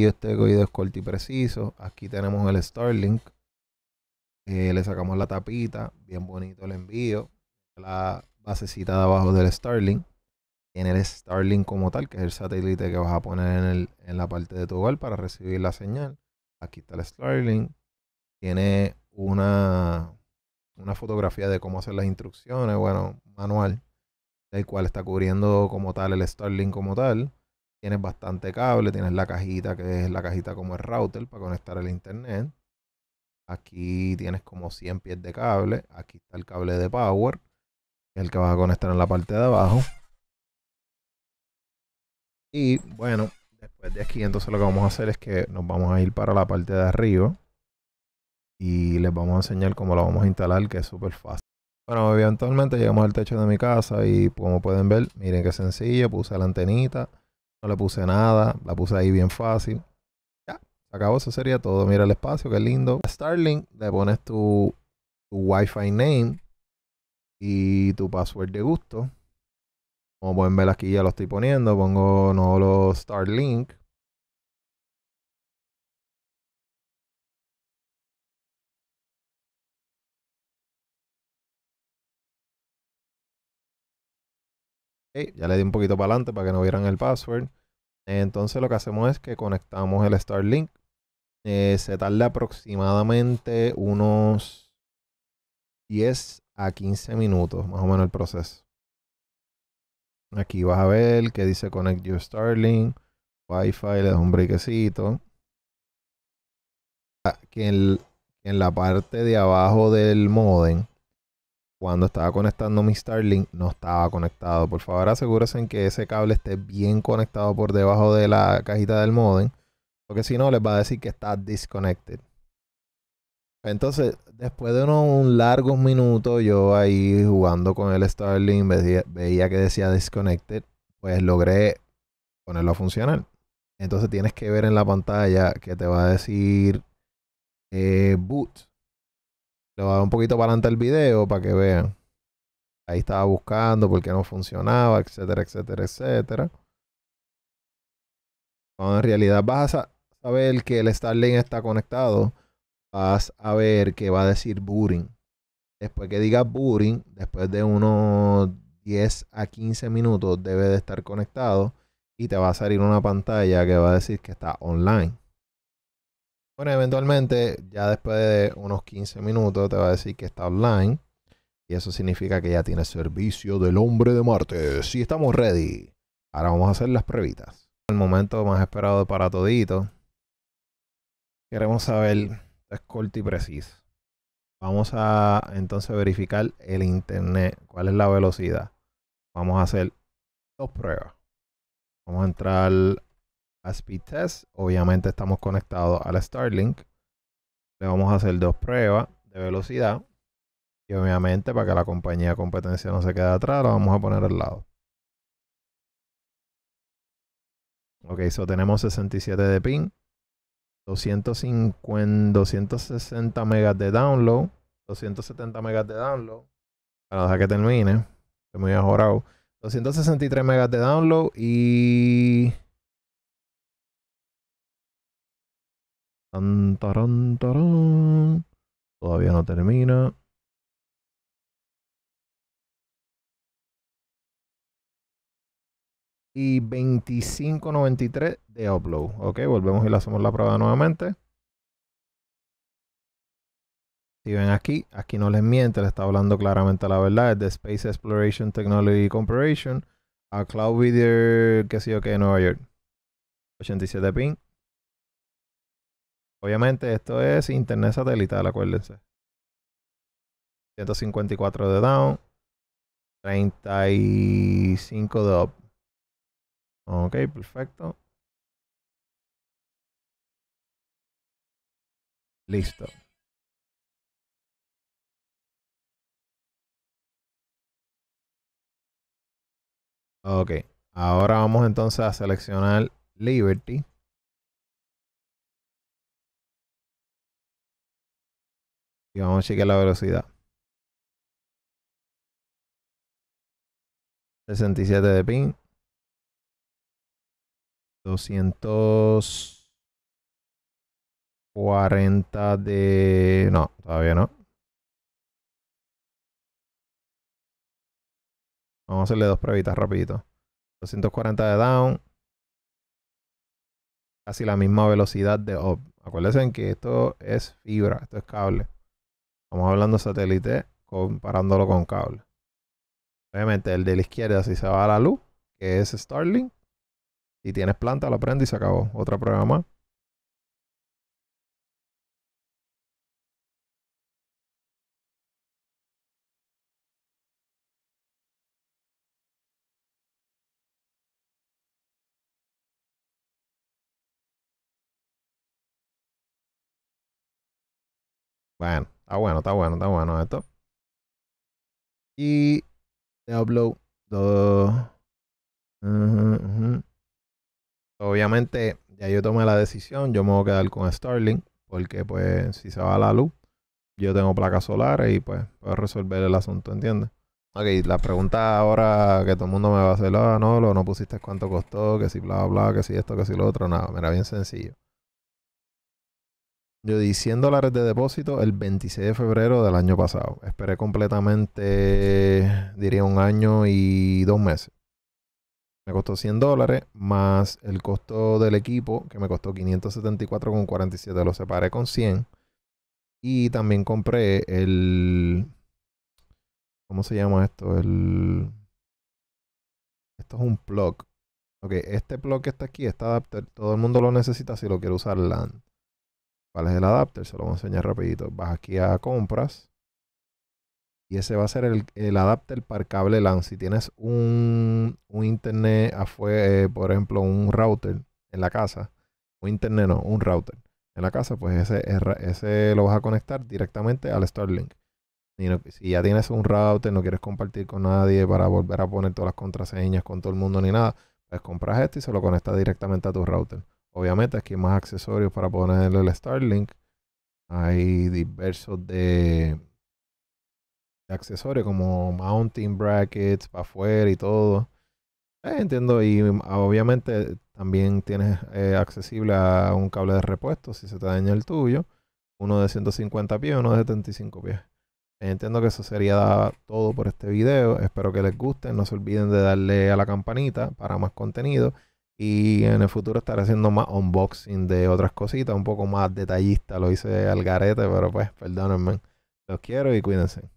este coido es corto y preciso. Aquí tenemos el Starlink. Eh, le sacamos la tapita. Bien bonito el envío. La basecita de abajo del Starlink. Tiene el Starlink como tal, que es el satélite que vas a poner en, en la parte de tu hogar para recibir la señal. Aquí está el Starlink. Tiene una, una fotografía de cómo hacer las instrucciones, bueno, manual, el cual está cubriendo como tal el Starlink como tal. Tienes bastante cable, tienes la cajita que es la cajita como el router para conectar el internet. Aquí tienes como 100 pies de cable. Aquí está el cable de power, el que vas a conectar en la parte de abajo. Y bueno, después de aquí entonces lo que vamos a hacer es que nos vamos a ir para la parte de arriba. Y les vamos a enseñar cómo la vamos a instalar, que es súper fácil. Bueno, eventualmente llegamos al techo de mi casa y como pueden ver, miren qué sencillo, puse la antenita no le puse nada, la puse ahí bien fácil. Ya, se acabó, eso sería todo. Mira el espacio, qué lindo. Starlink le pones tu, tu Wi-Fi name y tu password de gusto. Como pueden ver aquí ya lo estoy poniendo, pongo no los Starlink. ya le di un poquito para adelante para que no vieran el password. Entonces lo que hacemos es que conectamos el Starlink. Eh, se tarda aproximadamente unos 10 a 15 minutos, más o menos el proceso. Aquí vas a ver que dice Connect Your Starlink, Wi-Fi, le das un brequecito. Aquí ah, en la parte de abajo del modem cuando estaba conectando mi Starlink no estaba conectado. Por favor, asegúrense en que ese cable esté bien conectado por debajo de la cajita del modem, porque si no les va a decir que está disconnected. Entonces, después de unos largos minutos, yo ahí jugando con el Starlink veía, que decía disconnected, pues logré ponerlo a funcionar. Entonces tienes que ver en la pantalla que te va a decir eh, boot le voy a dar un poquito para adelante el video para que vean. Ahí estaba buscando por qué no funcionaba, etcétera, etcétera, etcétera. Cuando en realidad vas a saber que el Starlink está conectado, vas a ver que va a decir booting. Después que diga booting, después de unos 10 a 15 minutos debe de estar conectado y te va a salir una pantalla que va a decir que está online. Bueno, eventualmente, ya después de unos 15 minutos, te va a decir que está online. Y eso significa que ya tiene servicio del hombre de Marte. Si estamos ready. Ahora vamos a hacer las pruebitas. El momento más esperado para todito. Queremos saber, es corto y preciso. Vamos a entonces verificar el internet, cuál es la velocidad. Vamos a hacer dos pruebas. Vamos a entrar a Test, Obviamente estamos conectados al Starlink. Le vamos a hacer dos pruebas de velocidad. Y obviamente para que la compañía de competencia no se quede atrás, la vamos a poner al lado. Ok, so tenemos 67 de ping, 250, 260 megas de download, 270 megas de download. Para dejar que termine, estoy muy mejorado 263 megas de download y Tan, Todavía no termina. Y 25.93 de upload. Ok, volvemos y le hacemos la prueba nuevamente. Si ven aquí, aquí no les miente, le está hablando claramente la verdad. Es de Space Exploration Technology Corporation a Cloud Video, que sí yo qué, Nueva York. 87 ping. Obviamente, esto es internet satelital, acuérdense. 154 de down, 35 de up. Ok, perfecto. Listo. Ok, ahora vamos entonces a seleccionar Liberty. Y vamos a chequear la velocidad. 67 de pin. 240 de... No, todavía no. Vamos a hacerle dos pruebitas rapidito. 240 de down. Casi la misma velocidad de up. Acuérdense que esto es fibra, esto es cable. Estamos hablando de satélite comparándolo con cable. Obviamente el de la izquierda si se va a la luz, que es Starlink. Si tienes planta, lo prende y se acabó. Otra prueba más. Bueno. Está bueno, está bueno, está bueno esto. Y de upload. Todo. Obviamente, ya yo tomé la decisión. Yo me voy a quedar con Starlink. Porque, pues, si se va la luz, yo tengo placas solares y, pues, puedo resolver el asunto, ¿entiendes? Ok, la pregunta ahora que todo el mundo me va a hacer, ah, no, lo no pusiste cuánto costó, que si bla, bla, que si esto, que si lo otro, nada, me era bien sencillo. Yo di 100 dólares de depósito el 26 de febrero del año pasado. Esperé completamente, diría un año y dos meses. Me costó 100 dólares más el costo del equipo, que me costó 574,47. Lo separé con 100. Y también compré el... ¿Cómo se llama esto? El... Esto es un plug. Ok, este plug que está aquí, está adapter, todo el mundo lo necesita si lo quiere usar LAN. ¿Cuál es el adapter? Se lo voy a enseñar rapidito. Vas aquí a compras. Y ese va a ser el, adapter para cable LAN. Si tienes un, internet afuera, eh, por ejemplo, un router en la casa. Un internet no, un router en la casa, pues ese, ese lo vas a conectar directamente al Starlink. si ya tienes un router, no quieres compartir con nadie para volver a poner todas las contraseñas con todo el mundo ni nada, pues compras este y se lo conectas directamente a tu router. Obviamente aquí hay más accesorios para ponerle el Starlink. Hay diversos de, accesorios como mounting brackets para afuera y todo. Eh, entiendo, y obviamente también tienes eh, accesible a un cable de repuesto si se te daña el tuyo, uno de 150 pies, uno de 75 pies. Eh, entiendo que eso sería todo por este video, espero que les guste, no se olviden de darle a la campanita para más contenido y en el futuro estaré haciendo más unboxing de otras cositas, un poco más detallista. Lo hice al garete, pero pues, perdónenme. Los quiero y cuídense.